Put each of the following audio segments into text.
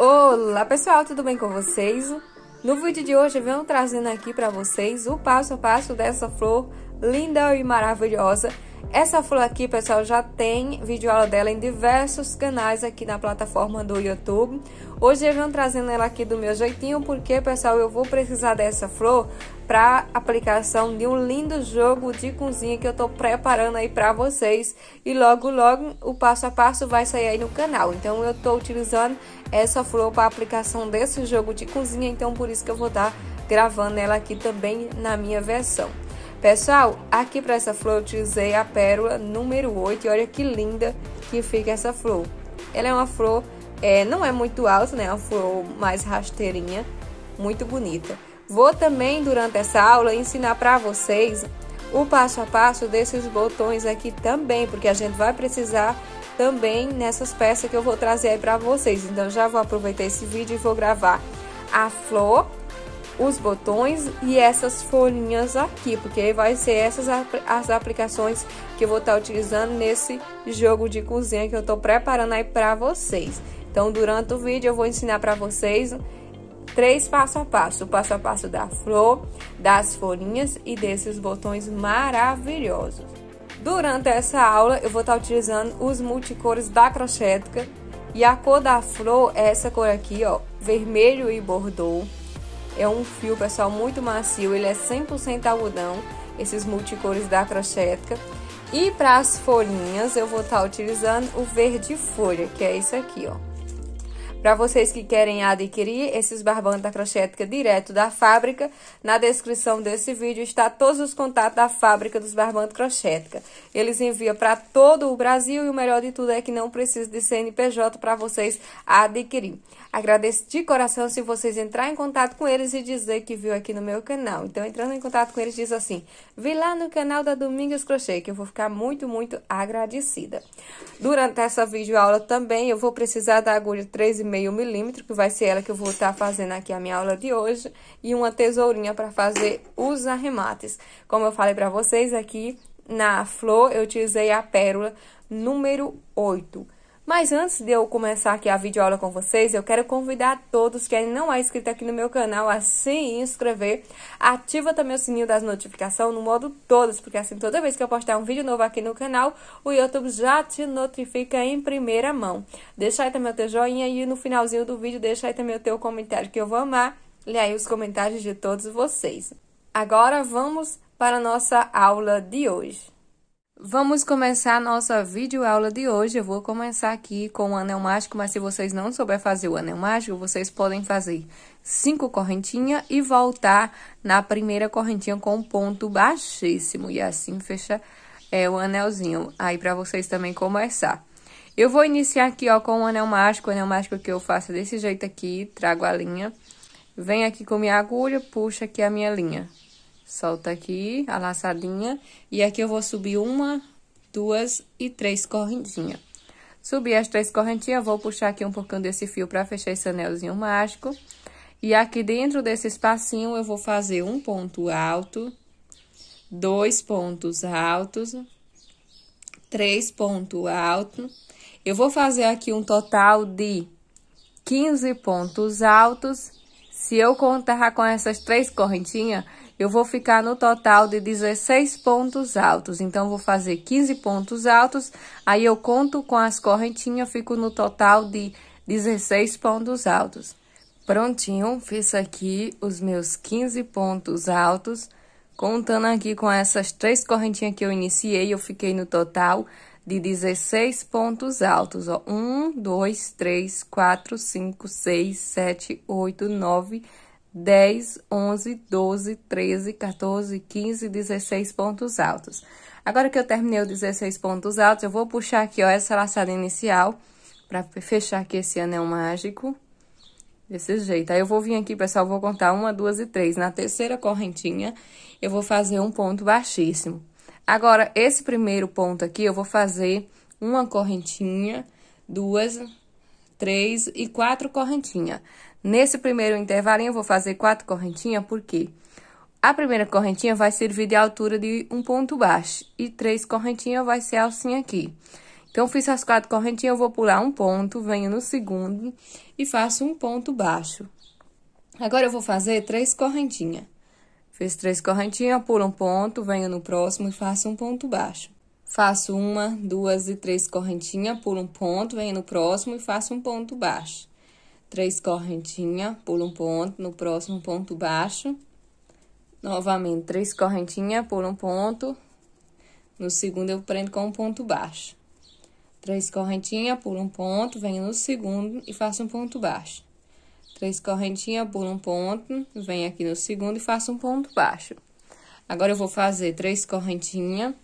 Olá pessoal, tudo bem com vocês? No vídeo de hoje venho trazendo aqui para vocês o passo a passo dessa flor linda e maravilhosa. Essa flor aqui, pessoal, já tem vídeo aula dela em diversos canais aqui na plataforma do YouTube. Hoje eu venho trazendo ela aqui do meu jeitinho, porque, pessoal, eu vou precisar dessa flor para aplicação de um lindo jogo de cozinha que eu estou preparando aí para vocês e logo logo o passo a passo vai sair aí no canal. Então eu estou utilizando essa flor para aplicação desse jogo de cozinha, então por isso que eu vou estar tá gravando ela aqui também na minha versão. Pessoal, aqui para essa flor eu utilizei a pérola número 8 e olha que linda que fica essa flor. Ela é uma flor, é, não é muito alta, né? É uma flor mais rasteirinha, muito bonita. Vou também durante essa aula ensinar para vocês o passo a passo desses botões aqui também, porque a gente vai precisar também nessas peças que eu vou trazer aí para vocês. Então já vou aproveitar esse vídeo e vou gravar a flor, os botões e essas folhinhas aqui, porque aí vai ser essas as aplicações que eu vou estar tá utilizando nesse jogo de cozinha que eu estou preparando aí para vocês. Então durante o vídeo eu vou ensinar para vocês três passo a passo, o passo a passo da flor, das folhinhas e desses botões maravilhosos. Durante essa aula eu vou estar utilizando os multicores da Crochética e a cor da flor é essa cor aqui, ó, vermelho e bordô. É um fio, pessoal, muito macio, ele é 100% algodão, esses multicores da Crochética. E para as folhinhas eu vou estar utilizando o verde folha, que é esse aqui, ó. Para vocês que querem adquirir esses barbantes da crochética direto da fábrica, na descrição desse vídeo está todos os contatos da fábrica dos barbantes crochética. Eles enviam para todo o Brasil e o melhor de tudo é que não precisa de CNPJ para vocês adquirir. Agradeço de coração se vocês entrarem em contato com eles e dizer que viu aqui no meu canal. Então, entrando em contato com eles, diz assim: vi lá no canal da Domingos Crochê, que eu vou ficar muito, muito agradecida. Durante essa videoaula também, eu vou precisar da agulha 13 meio milímetro, que vai ser ela que eu vou estar tá fazendo aqui a minha aula de hoje, e uma tesourinha para fazer os arremates. Como eu falei para vocês aqui, na flor eu utilizei a pérola número 8. Mas antes de eu começar aqui a videoaula com vocês, eu quero convidar todos que ainda não é inscrito aqui no meu canal a se inscrever. Ativa também o sininho das notificações no modo todos, porque assim toda vez que eu postar um vídeo novo aqui no canal, o YouTube já te notifica em primeira mão. Deixa aí também o teu joinha e no finalzinho do vídeo deixa aí também o teu comentário que eu vou amar. ler aí os comentários de todos vocês. Agora vamos para a nossa aula de hoje. Vamos começar a nossa videoaula de hoje. Eu vou começar aqui com o anel mágico, mas se vocês não souber fazer o anel mágico, vocês podem fazer cinco correntinhas e voltar na primeira correntinha com um ponto baixíssimo. E assim fecha é, o anelzinho aí para vocês também começar. Eu vou iniciar aqui, ó, com o anel mágico. O anel mágico que eu faço desse jeito aqui, trago a linha. Venho aqui com minha agulha, puxa aqui a minha linha. Solta aqui a laçadinha. E aqui eu vou subir uma, duas e três correntinhas. Subi as três correntinhas, vou puxar aqui um pouquinho desse fio pra fechar esse anelzinho mágico. E aqui dentro desse espacinho, eu vou fazer um ponto alto, dois pontos altos, três pontos altos. Eu vou fazer aqui um total de 15 pontos altos. Se eu contar com essas três correntinhas, eu vou ficar no total de 16 pontos altos. Então, vou fazer 15 pontos altos, aí eu conto com as correntinhas, eu fico no total de 16 pontos altos. Prontinho, fiz aqui os meus 15 pontos altos. Contando aqui com essas três correntinhas que eu iniciei, eu fiquei no total de 16 pontos altos, ó. 1, 2, 3, 4, 5, 6, 7, 8, 9, 10. 10, 11, 12, 13, 14, 15, 16 pontos altos. Agora que eu terminei os 16 pontos altos, eu vou puxar aqui, ó, essa laçada inicial, pra fechar aqui esse anel é mágico, desse jeito. Aí, eu vou vir aqui, pessoal, vou contar uma, duas e três. Na terceira correntinha, eu vou fazer um ponto baixíssimo. Agora, esse primeiro ponto aqui, eu vou fazer uma correntinha, duas, três e quatro correntinhas. Nesse primeiro intervalinho, eu vou fazer quatro correntinhas, porque a primeira correntinha vai servir de altura de um ponto baixo, e três correntinhas vai ser alcinha aqui. Então, fiz as quatro correntinhas, eu vou pular um ponto, venho no segundo e faço um ponto baixo. Agora, eu vou fazer três correntinhas. Fiz três correntinhas, pulo um ponto, venho no próximo e faço um ponto baixo. Faço uma, duas e três correntinhas, pulo um ponto, venho no próximo e faço um ponto baixo três correntinhas, pula um ponto, no próximo ponto baixo. Novamente, três correntinhas, pula um ponto. No segundo eu prendo com um ponto baixo. Três correntinhas, pulo um ponto, venho no segundo e faço um ponto baixo. Três correntinhas, pulo um ponto, venho aqui no segundo e faço um ponto baixo. Agora eu vou fazer três correntinhas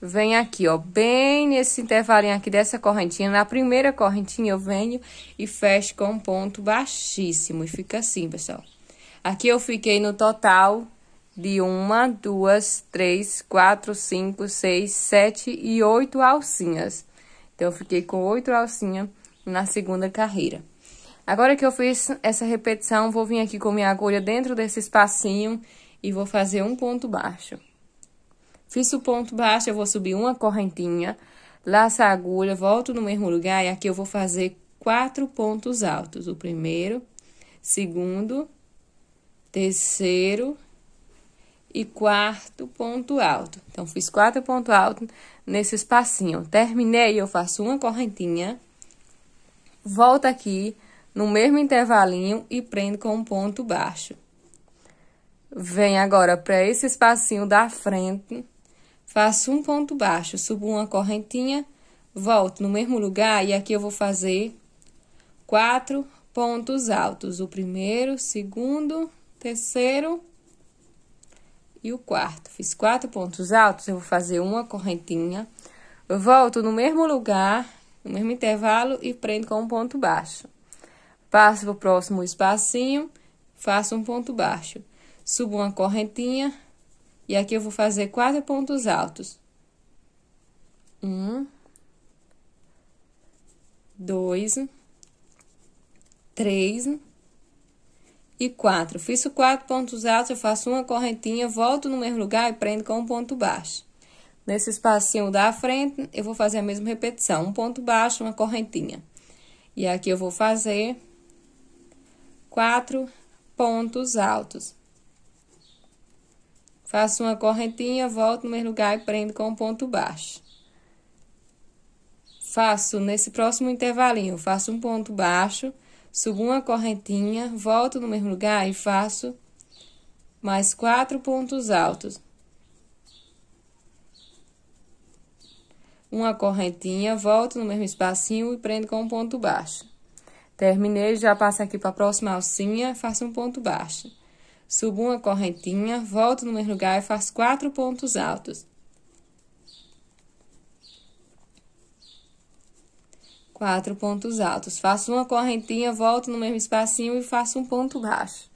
Venho aqui, ó, bem nesse intervalinho aqui dessa correntinha. Na primeira correntinha, eu venho e fecho com um ponto baixíssimo. E fica assim, pessoal. Aqui eu fiquei no total de uma, duas, três, quatro, cinco, seis, sete e oito alcinhas. Então, eu fiquei com oito alcinhas na segunda carreira. Agora que eu fiz essa repetição, vou vir aqui com minha agulha dentro desse espacinho e vou fazer um ponto baixo. Fiz o ponto baixo, eu vou subir uma correntinha, laço a agulha, volto no mesmo lugar e aqui eu vou fazer quatro pontos altos. O primeiro, segundo, terceiro e quarto ponto alto. Então, fiz quatro pontos altos nesse espacinho. Terminei, eu faço uma correntinha, volto aqui no mesmo intervalinho e prendo com um ponto baixo. Vem agora para esse espacinho da frente faço um ponto baixo, subo uma correntinha, volto no mesmo lugar e aqui eu vou fazer quatro pontos altos, o primeiro, segundo, terceiro e o quarto. Fiz quatro pontos altos, eu vou fazer uma correntinha, volto no mesmo lugar, no mesmo intervalo e prendo com um ponto baixo. Passo para o próximo espacinho, faço um ponto baixo, subo uma correntinha, e aqui eu vou fazer quatro pontos altos. Um, dois, três e quatro. Fiz os quatro pontos altos, eu faço uma correntinha, volto no mesmo lugar e prendo com um ponto baixo. Nesse espacinho da frente, eu vou fazer a mesma repetição. Um ponto baixo, uma correntinha. E aqui eu vou fazer quatro pontos altos. Faço uma correntinha, volto no mesmo lugar e prendo com um ponto baixo. Faço nesse próximo intervalinho, faço um ponto baixo, subo uma correntinha, volto no mesmo lugar e faço mais quatro pontos altos. Uma correntinha, volto no mesmo espacinho e prendo com um ponto baixo. Terminei, já passo aqui para a próxima alcinha, faço um ponto baixo. Subo uma correntinha, volto no mesmo lugar e faço quatro pontos altos. Quatro pontos altos. Faço uma correntinha, volto no mesmo espacinho e faço um ponto baixo.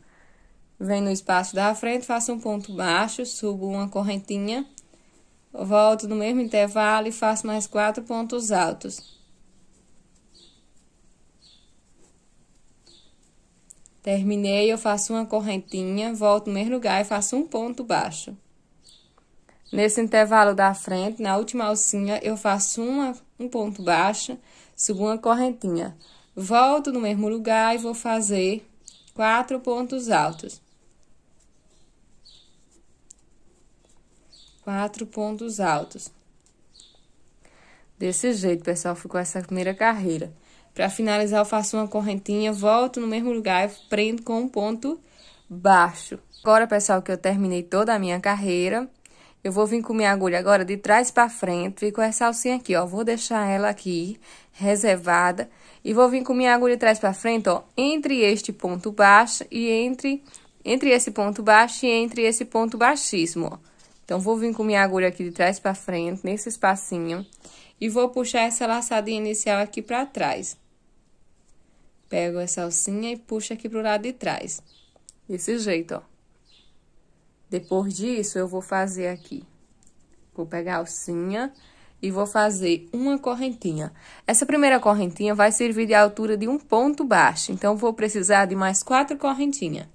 Venho no espaço da frente, faço um ponto baixo, subo uma correntinha, volto no mesmo intervalo e faço mais quatro pontos altos. Terminei, eu faço uma correntinha, volto no mesmo lugar e faço um ponto baixo. Nesse intervalo da frente, na última alcinha, eu faço uma, um ponto baixo, subo uma correntinha. Volto no mesmo lugar e vou fazer quatro pontos altos. Quatro pontos altos. Desse jeito, pessoal, ficou essa primeira carreira. Para finalizar, eu faço uma correntinha, volto no mesmo lugar e prendo com um ponto baixo. Agora, pessoal, que eu terminei toda a minha carreira, eu vou vir com minha agulha agora de trás para frente, vir com essa alcinha aqui, ó, vou deixar ela aqui reservada e vou vir com minha agulha de trás para frente, ó, entre este ponto baixo e entre entre esse ponto baixo e entre esse ponto baixíssimo, ó. Então, vou vir com minha agulha aqui de trás para frente, nesse espacinho, e vou puxar essa laçadinha inicial aqui para trás. Pego essa alcinha e puxo aqui pro lado de trás. Desse jeito, ó. Depois disso, eu vou fazer aqui. Vou pegar a alcinha e vou fazer uma correntinha. Essa primeira correntinha vai servir de altura de um ponto baixo, então vou precisar de mais quatro correntinhas.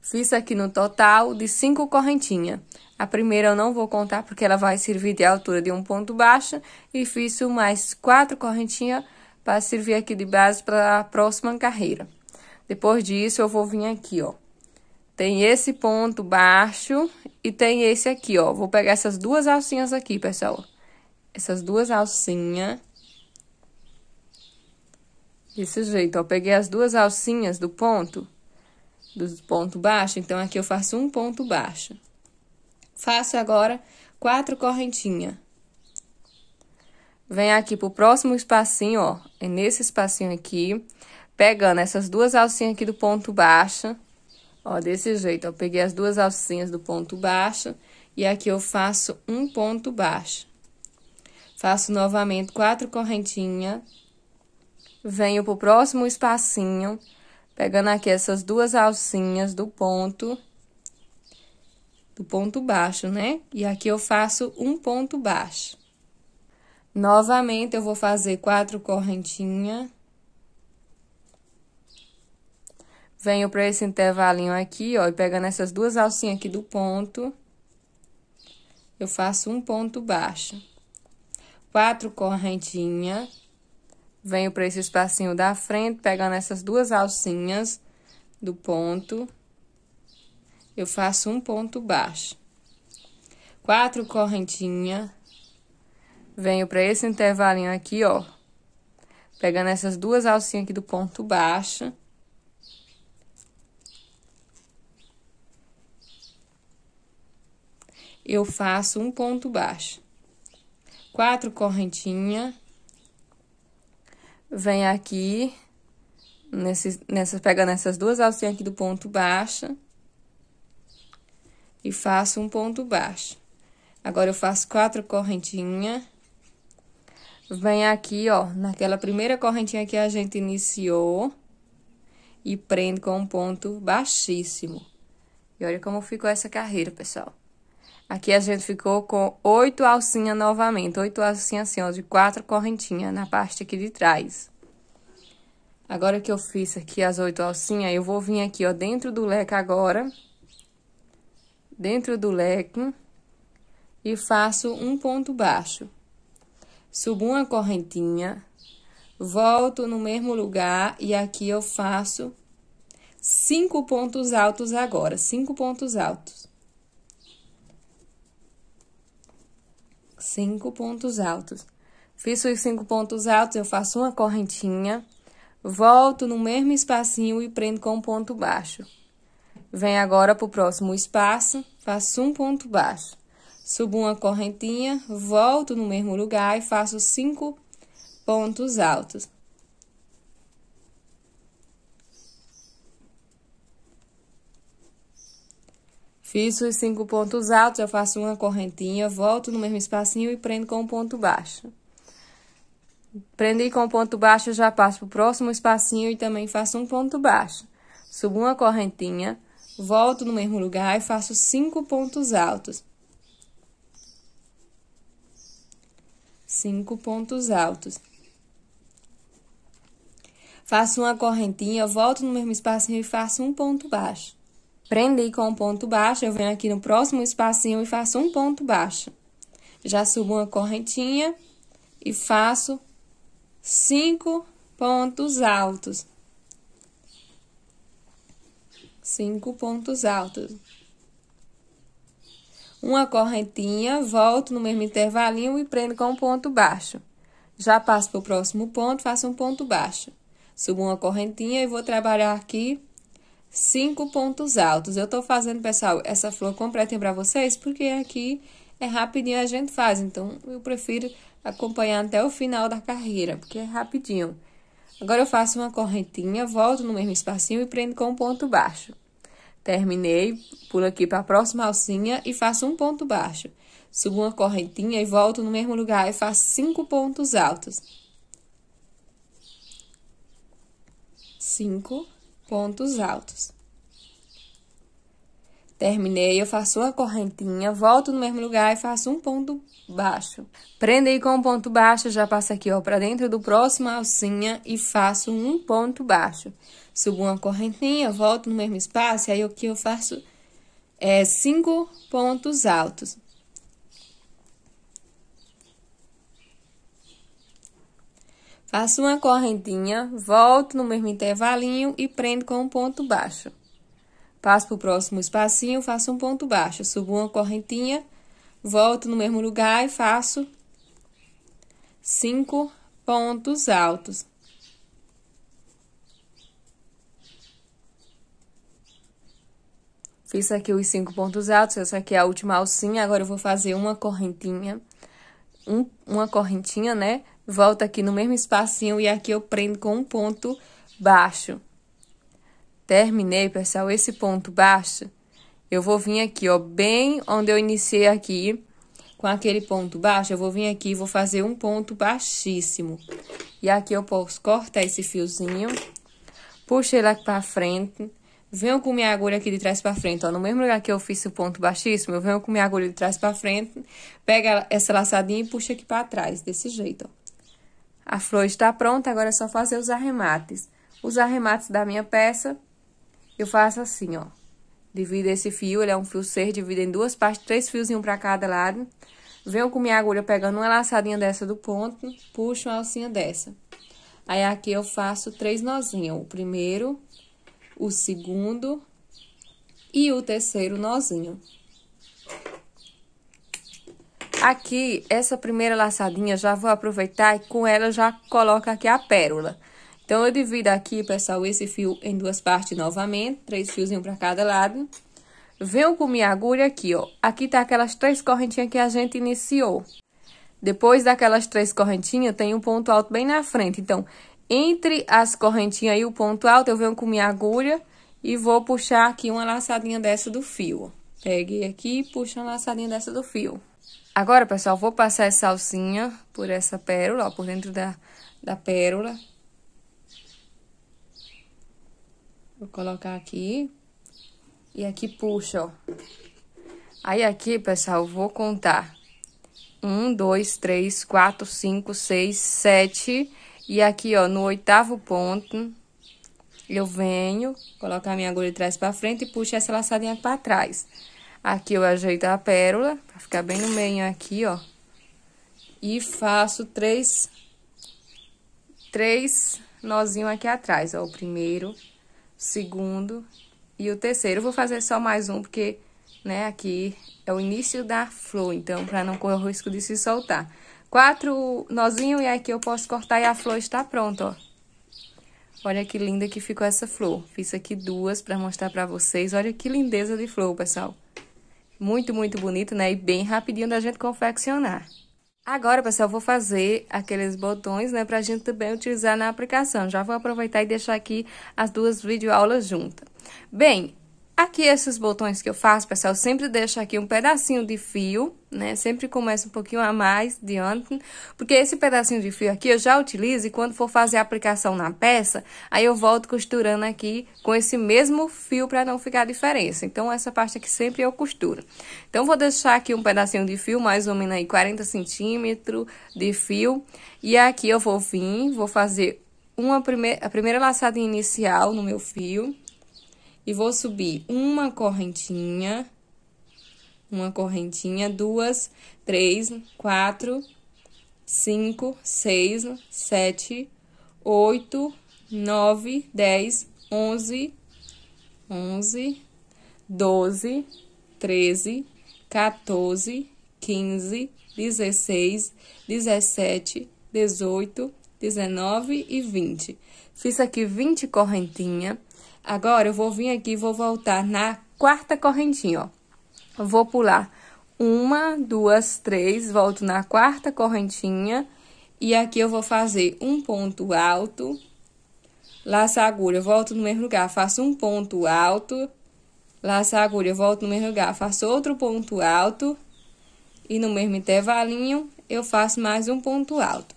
Fiz aqui no total de cinco correntinhas. A primeira eu não vou contar porque ela vai servir de altura de um ponto baixo e fiz mais quatro correntinhas para servir aqui de base para a próxima carreira. Depois disso, eu vou vir aqui, ó. Tem esse ponto baixo e tem esse aqui, ó. Vou pegar essas duas alcinhas aqui, pessoal. Essas duas alcinhas. Desse jeito, ó. Peguei as duas alcinhas do ponto, do ponto baixo. Então, aqui eu faço um ponto baixo. Faço agora quatro correntinhas vem aqui pro próximo espacinho, ó. É nesse espacinho aqui. Pegando essas duas alcinhas aqui do ponto baixo. Ó, desse jeito, ó. Peguei as duas alcinhas do ponto baixo. E aqui eu faço um ponto baixo. Faço novamente quatro correntinhas. Venho pro próximo espacinho. Pegando aqui essas duas alcinhas do ponto. Do ponto baixo, né? E aqui eu faço um ponto baixo. Novamente, eu vou fazer quatro correntinhas. Venho para esse intervalinho aqui, ó, e pegando essas duas alcinhas aqui do ponto, eu faço um ponto baixo. Quatro correntinhas. Venho para esse espacinho da frente, pegando essas duas alcinhas do ponto, eu faço um ponto baixo. Quatro correntinhas venho para esse intervalinho aqui, ó, pegando essas duas alcinhas aqui do ponto baixo. Eu faço um ponto baixo. Quatro correntinhas. Venho aqui, nesse, nessa, pegando essas duas alcinhas aqui do ponto baixo. E faço um ponto baixo. Agora, eu faço quatro correntinhas. Vem aqui, ó, naquela primeira correntinha que a gente iniciou e prende com um ponto baixíssimo. E olha como ficou essa carreira, pessoal. Aqui a gente ficou com oito alcinhas novamente, oito alcinhas assim, ó, de quatro correntinhas na parte aqui de trás. Agora que eu fiz aqui as oito alcinhas, eu vou vir aqui, ó, dentro do leque agora, dentro do leque, e faço um ponto baixo subo uma correntinha, volto no mesmo lugar e aqui eu faço cinco pontos altos agora, cinco pontos altos. Cinco pontos altos. Fiz os cinco pontos altos, eu faço uma correntinha, volto no mesmo espacinho e prendo com um ponto baixo. Venho agora para o próximo espaço, faço um ponto baixo. Subo uma correntinha, volto no mesmo lugar e faço cinco pontos altos. Fiz os cinco pontos altos, eu faço uma correntinha, volto no mesmo espacinho e prendo com um ponto baixo. Prendi com um ponto baixo, eu já passo para o próximo espacinho e também faço um ponto baixo. Subo uma correntinha, volto no mesmo lugar e faço cinco pontos altos. Cinco pontos altos. Faço uma correntinha, volto no mesmo espacinho e faço um ponto baixo. Prendi com um ponto baixo, eu venho aqui no próximo espacinho e faço um ponto baixo. Já subo uma correntinha e faço cinco pontos altos. Cinco pontos altos uma correntinha, volto no mesmo intervalinho e prendo com um ponto baixo. Já passo para o próximo ponto, faço um ponto baixo. Subo uma correntinha e vou trabalhar aqui cinco pontos altos. Eu estou fazendo, pessoal, essa flor completa para vocês, porque aqui é rapidinho a gente faz. Então, eu prefiro acompanhar até o final da carreira, porque é rapidinho. Agora, eu faço uma correntinha, volto no mesmo espacinho e prendo com um ponto baixo. Terminei, pulo aqui para a próxima alcinha e faço um ponto baixo. Subo uma correntinha e volto no mesmo lugar e faço cinco pontos altos. Cinco pontos altos. Terminei, eu faço uma correntinha, volto no mesmo lugar e faço um ponto baixo. Prendo aí com um ponto baixo, já passo aqui, ó, pra dentro do próximo alcinha e faço um ponto baixo. Subo uma correntinha, volto no mesmo espaço, e aí aqui eu faço é, cinco pontos altos. Faço uma correntinha, volto no mesmo intervalinho e prendo com um ponto baixo. Passo para o próximo espacinho, faço um ponto baixo, subo uma correntinha, volto no mesmo lugar e faço cinco pontos altos. Fiz aqui os cinco pontos altos, essa aqui é a última alcinha, agora eu vou fazer uma correntinha, um, uma correntinha, né? Volto aqui no mesmo espacinho e aqui eu prendo com um ponto baixo terminei, pessoal, esse ponto baixo, eu vou vir aqui, ó, bem onde eu iniciei aqui, com aquele ponto baixo, eu vou vir aqui e vou fazer um ponto baixíssimo. E aqui eu posso cortar esse fiozinho, ele aqui pra frente, venho com minha agulha aqui de trás pra frente, ó, no mesmo lugar que eu fiz o ponto baixíssimo, eu venho com minha agulha de trás pra frente, pega essa laçadinha e puxa aqui pra trás, desse jeito, ó. A flor está pronta, agora é só fazer os arremates. Os arremates da minha peça eu faço assim, ó. Divido esse fio, ele é um fio ser, divido em duas partes, três fios um pra cada lado. Venho com minha agulha pegando uma laçadinha dessa do ponto, puxo uma alcinha dessa. Aí aqui eu faço três nozinhos, o primeiro, o segundo e o terceiro nozinho. Aqui, essa primeira laçadinha, já vou aproveitar e com ela já coloco aqui a pérola. Então, eu divido aqui, pessoal, esse fio em duas partes novamente, três fiozinhos para cada lado. Venho com minha agulha aqui, ó. Aqui tá aquelas três correntinhas que a gente iniciou. Depois daquelas três correntinhas, tem um ponto alto bem na frente. Então, entre as correntinhas e o ponto alto, eu venho com minha agulha e vou puxar aqui uma laçadinha dessa do fio. Peguei aqui e puxo uma laçadinha dessa do fio. Agora, pessoal, vou passar essa alcinha por essa pérola, ó, por dentro da, da pérola. Vou colocar aqui. E aqui puxa, ó. Aí aqui, pessoal, vou contar. Um, dois, três, quatro, cinco, seis, sete. E aqui, ó, no oitavo ponto, eu venho, coloco a minha agulha de trás pra frente e puxo essa laçadinha pra trás. Aqui eu ajeito a pérola, pra ficar bem no meio aqui, ó. E faço três, três nozinho aqui atrás, ó. O primeiro, segundo e o terceiro. Eu vou fazer só mais um, porque, né, aqui é o início da flor, então, para não correr o risco de se soltar. Quatro nozinhos, e aqui eu posso cortar e a flor está pronta, ó. Olha que linda que ficou essa flor. Fiz aqui duas para mostrar para vocês. Olha que lindeza de flor, pessoal. Muito, muito bonito, né? E bem rapidinho da gente confeccionar. Agora, pessoal, vou fazer aqueles botões, né, pra gente também utilizar na aplicação. Já vou aproveitar e deixar aqui as duas videoaulas juntas. Bem, Aqui esses botões que eu faço, pessoal, eu sempre deixo aqui um pedacinho de fio, né? Sempre começa um pouquinho a mais diante, porque esse pedacinho de fio aqui eu já utilizo e quando for fazer a aplicação na peça, aí eu volto costurando aqui com esse mesmo fio para não ficar a diferença. Então, essa parte aqui sempre eu costuro. Então, vou deixar aqui um pedacinho de fio, mais ou menos aí 40 centímetros de fio. E aqui eu vou vir, vou fazer uma prime a primeira laçadinha inicial no meu fio e vou subir uma correntinha, uma correntinha, duas, três, quatro, cinco, seis, sete, oito, nove, dez, onze, onze, doze, treze, quatorze, quinze, dezesseis, dezessete, dezoito, dezenove e vinte. Fiz aqui vinte correntinhas Agora eu vou vir aqui, vou voltar na quarta correntinha, ó. Vou pular uma, duas, três, volto na quarta correntinha. E aqui eu vou fazer um ponto alto, laço a agulha, volto no mesmo lugar, faço um ponto alto, laço a agulha, volto no mesmo lugar, faço outro ponto alto. E no mesmo intervalinho, eu faço mais um ponto alto.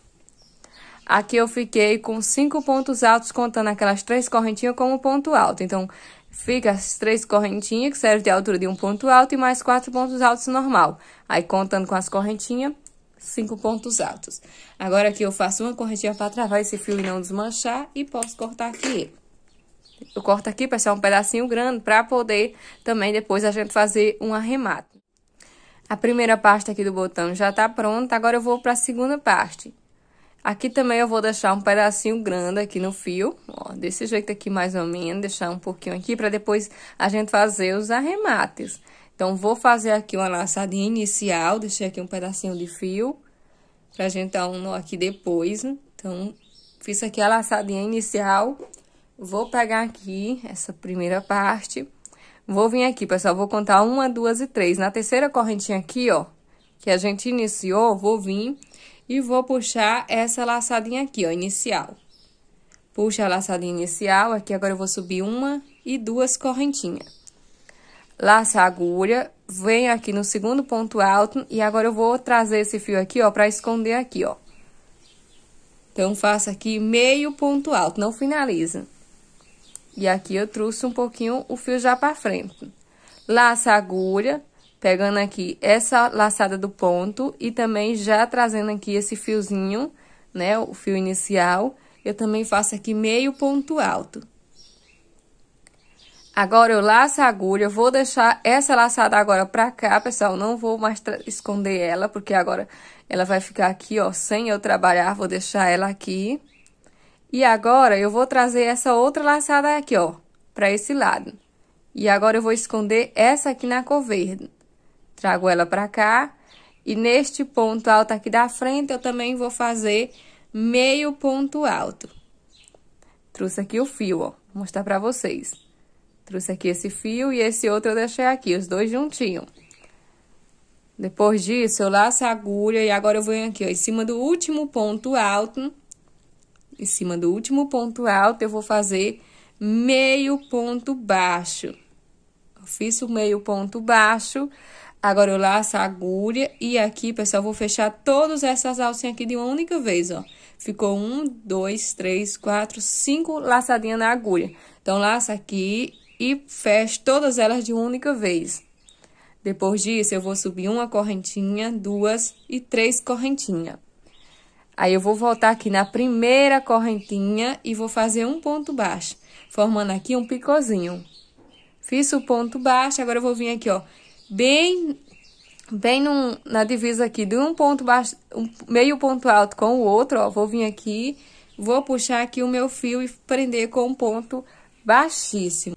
Aqui eu fiquei com cinco pontos altos, contando aquelas três correntinhas como ponto alto. Então, fica as três correntinhas, que serve de altura de um ponto alto, e mais quatro pontos altos normal. Aí, contando com as correntinhas, cinco pontos altos. Agora, aqui eu faço uma correntinha para travar esse fio e não desmanchar, e posso cortar aqui Eu corto aqui, pessoal, um pedacinho grande, para poder também depois a gente fazer um arremato. A primeira parte aqui do botão já está pronta, agora eu vou para a segunda parte. Aqui também eu vou deixar um pedacinho grande aqui no fio, ó, desse jeito aqui mais ou menos, deixar um pouquinho aqui para depois a gente fazer os arremates. Então, vou fazer aqui uma laçadinha inicial, deixei aqui um pedacinho de fio pra gente dar um nó aqui depois. Então, fiz aqui a laçadinha inicial, vou pegar aqui essa primeira parte, vou vir aqui, pessoal, vou contar uma, duas e três. Na terceira correntinha aqui, ó, que a gente iniciou, vou vir e vou puxar essa laçadinha aqui, ó, inicial. Puxa a laçadinha inicial, aqui agora eu vou subir uma e duas correntinhas. Laça a agulha, vem aqui no segundo ponto alto e agora eu vou trazer esse fio aqui, ó, pra esconder aqui, ó. Então, faço aqui meio ponto alto, não finaliza. E aqui eu trouxe um pouquinho o fio já pra frente. Laça a agulha, pegando aqui essa laçada do ponto e também já trazendo aqui esse fiozinho, né, o fio inicial, eu também faço aqui meio ponto alto. Agora, eu laço a agulha, eu vou deixar essa laçada agora pra cá, pessoal, não vou mais esconder ela, porque agora ela vai ficar aqui, ó, sem eu trabalhar, vou deixar ela aqui. E agora, eu vou trazer essa outra laçada aqui, ó, pra esse lado. E agora, eu vou esconder essa aqui na cor verde trago ela para cá. E neste ponto alto aqui da frente, eu também vou fazer meio ponto alto. Trouxe aqui o fio, ó. Vou mostrar pra vocês. Trouxe aqui esse fio e esse outro eu deixei aqui, os dois juntinhos. Depois disso, eu laço a agulha e agora eu venho aqui, ó, em cima do último ponto alto. Em cima do último ponto alto, eu vou fazer meio ponto baixo. Eu fiz o meio ponto baixo. Agora eu laço a agulha e aqui, pessoal, vou fechar todas essas alcinhas aqui de uma única vez, ó. Ficou um, dois, três, quatro, cinco laçadinhas na agulha. Então, laça aqui e fecho todas elas de uma única vez. Depois disso, eu vou subir uma correntinha, duas e três correntinhas. Aí, eu vou voltar aqui na primeira correntinha e vou fazer um ponto baixo, formando aqui um picozinho. Fiz o ponto baixo, agora eu vou vir aqui, ó, bem bem num, na divisa aqui de um ponto baixo, um meio ponto alto com o outro, ó, vou vir aqui, vou puxar aqui o meu fio e prender com um ponto baixíssimo.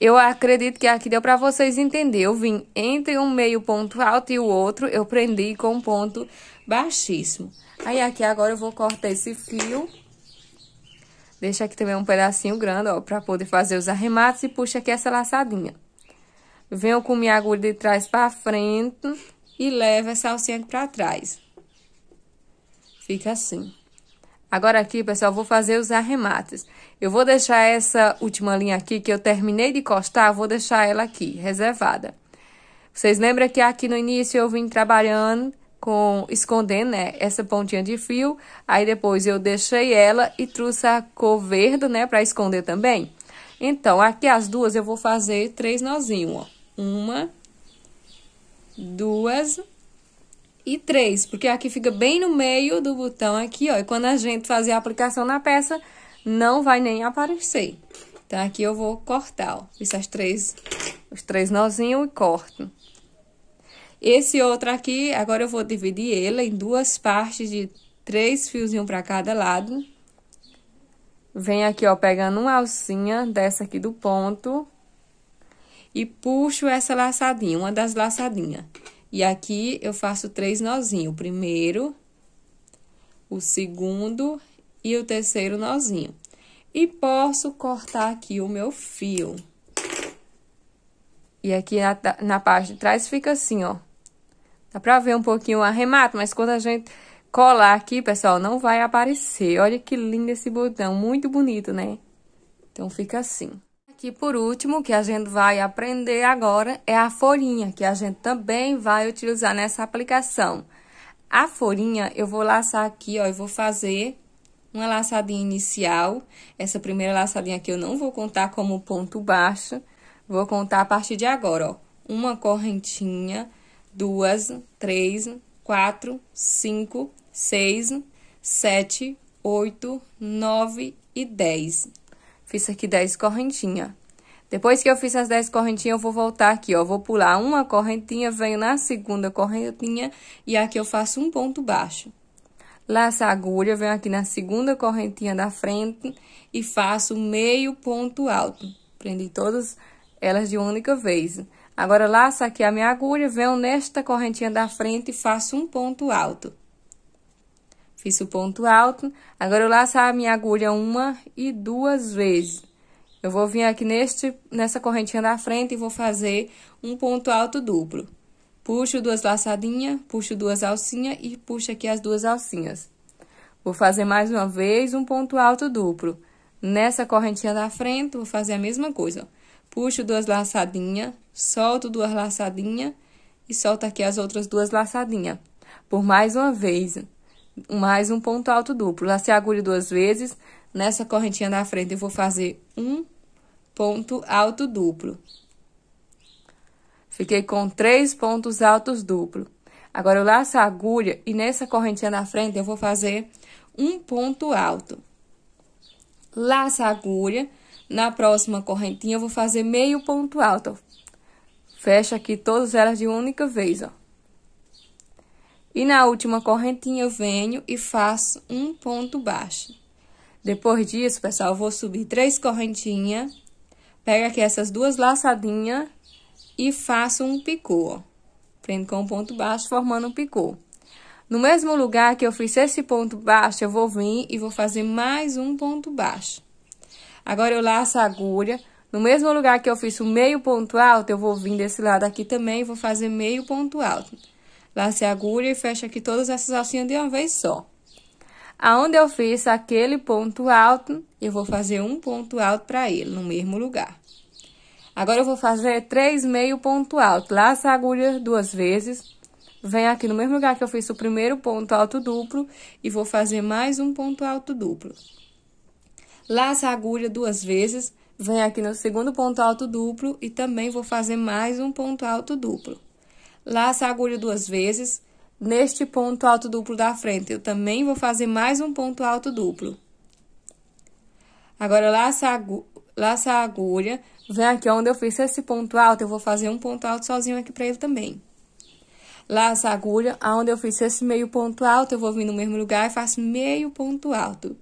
Eu acredito que aqui deu para vocês entender, eu vim entre um meio ponto alto e o outro, eu prendi com um ponto baixíssimo. Aí aqui agora eu vou cortar esse fio, deixa aqui também um pedacinho grande, ó, para poder fazer os arremates e puxa aqui essa laçadinha venho com minha agulha de trás para frente e levo essa alcinha para trás. Fica assim. Agora aqui, pessoal, vou fazer os arremates. Eu vou deixar essa última linha aqui, que eu terminei de costar, vou deixar ela aqui, reservada. Vocês lembram que aqui no início eu vim trabalhando com, escondendo, né, essa pontinha de fio. Aí depois eu deixei ela e trouxe a cor verde, né, pra esconder também. Então, aqui as duas eu vou fazer três nozinhos, ó. Uma, duas e três, porque aqui fica bem no meio do botão aqui, ó. E quando a gente fazer a aplicação na peça, não vai nem aparecer. Então, aqui eu vou cortar, ó. Fiz as três, os três nozinhos e corto. Esse outro aqui, agora eu vou dividir ele em duas partes de três fiozinhos para cada lado. Vem aqui, ó, pegando uma alcinha dessa aqui do ponto e puxo essa laçadinha, uma das laçadinhas. E aqui eu faço três nozinhos, o primeiro, o segundo e o terceiro nozinho. E posso cortar aqui o meu fio. E aqui na, na parte de trás fica assim, ó. Dá pra ver um pouquinho o arremato, mas quando a gente colar aqui, pessoal, não vai aparecer. Olha que lindo esse botão, muito bonito, né? Então, fica assim. Que por último, que a gente vai aprender agora é a folhinha, que a gente também vai utilizar nessa aplicação. A folhinha eu vou laçar aqui, ó, e vou fazer uma laçadinha inicial. Essa primeira laçadinha aqui eu não vou contar como ponto baixo, vou contar a partir de agora, ó. Uma correntinha, duas, três, quatro, cinco, seis, sete, oito, nove e dez. Fiz aqui 10 correntinhas. Depois que eu fiz as 10 correntinhas, eu vou voltar aqui, ó. Vou pular uma correntinha, venho na segunda correntinha e aqui eu faço um ponto baixo. Laço a agulha, venho aqui na segunda correntinha da frente e faço meio ponto alto. Prendi todas elas de uma única vez. Agora, laço aqui a minha agulha, venho nesta correntinha da frente e faço um ponto alto. Fiz o ponto alto. Agora eu laço a minha agulha uma e duas vezes. Eu vou vir aqui neste, nessa correntinha da frente e vou fazer um ponto alto duplo. Puxo duas laçadinhas, puxo duas alcinhas e puxo aqui as duas alcinhas. Vou fazer mais uma vez um ponto alto duplo. Nessa correntinha da frente, vou fazer a mesma coisa. Puxo duas laçadinhas, solto duas laçadinhas e solto aqui as outras duas laçadinhas. Por mais uma vez mais um ponto alto duplo. Lacei a agulha duas vezes, nessa correntinha da frente eu vou fazer um ponto alto duplo. Fiquei com três pontos altos duplo. Agora eu laço a agulha e nessa correntinha da frente eu vou fazer um ponto alto. Laço a agulha, na próxima correntinha eu vou fazer meio ponto alto. Fecha aqui todas elas de única vez, ó. E na última correntinha eu venho e faço um ponto baixo. Depois disso, pessoal, eu vou subir três correntinhas, pega aqui essas duas laçadinhas e faço um picô, ó. Prendo com um ponto baixo, formando um picô. No mesmo lugar que eu fiz esse ponto baixo, eu vou vir e vou fazer mais um ponto baixo. Agora, eu laço a agulha. No mesmo lugar que eu fiz o meio ponto alto, eu vou vir desse lado aqui também e vou fazer meio ponto alto. Lace a agulha e fecha aqui todas essas alcinhas de uma vez só. Aonde eu fiz aquele ponto alto, eu vou fazer um ponto alto para ele, no mesmo lugar. Agora, eu vou fazer três meio ponto alto. Laça a agulha duas vezes. Vem aqui no mesmo lugar que eu fiz o primeiro ponto alto duplo e vou fazer mais um ponto alto duplo. Laça a agulha duas vezes. Vem aqui no segundo ponto alto duplo e também vou fazer mais um ponto alto duplo. Laça a agulha duas vezes neste ponto alto duplo da frente. Eu também vou fazer mais um ponto alto duplo. Agora, laça a, agu... laça agulha. Vem aqui onde eu fiz esse ponto alto, eu vou fazer um ponto alto sozinho aqui pra ele também. Laça a agulha, aonde eu fiz esse meio ponto alto, eu vou vir no mesmo lugar e faço meio ponto alto.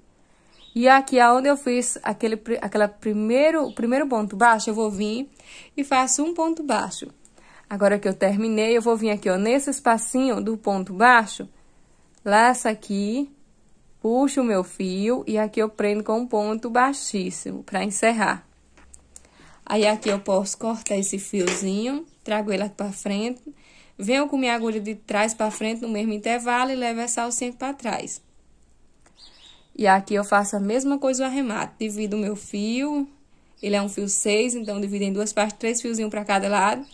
E aqui, aonde eu fiz aquele, aquela primeiro, primeiro ponto baixo, eu vou vir e faço um ponto baixo. Agora que eu terminei, eu vou vir aqui, ó, nesse espacinho do ponto baixo, laço aqui, puxo o meu fio e aqui eu prendo com um ponto baixíssimo para encerrar. Aí, aqui eu posso cortar esse fiozinho, trago ele aqui para frente, venho com minha agulha de trás para frente no mesmo intervalo e levo essa alcinha para trás. E aqui eu faço a mesma coisa o arremate, divido o meu fio, ele é um fio 6, então divido em duas partes, três fiozinhos para cada lado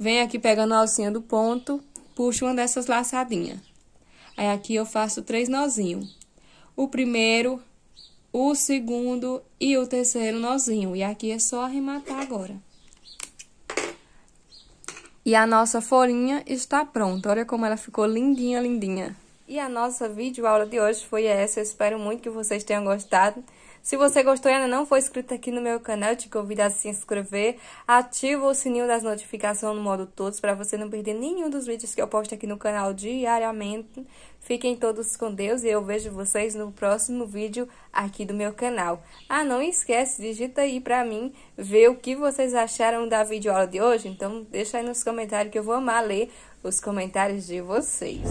vem aqui pegando a alcinha do ponto, puxo uma dessas laçadinhas. Aí aqui eu faço três nozinhos. O primeiro, o segundo e o terceiro nozinho. E aqui é só arrematar agora. E a nossa folhinha está pronta. Olha como ela ficou lindinha, lindinha. E a nossa videoaula de hoje foi essa. Eu espero muito que vocês tenham gostado. Se você gostou e ainda não foi inscrito aqui no meu canal, te convido a se inscrever, ativa o sininho das notificações no modo todos para você não perder nenhum dos vídeos que eu posto aqui no canal diariamente. Fiquem todos com Deus e eu vejo vocês no próximo vídeo aqui do meu canal. Ah, não esquece, digita aí para mim ver o que vocês acharam da videoaula de hoje. Então deixa aí nos comentários que eu vou amar ler os comentários de vocês.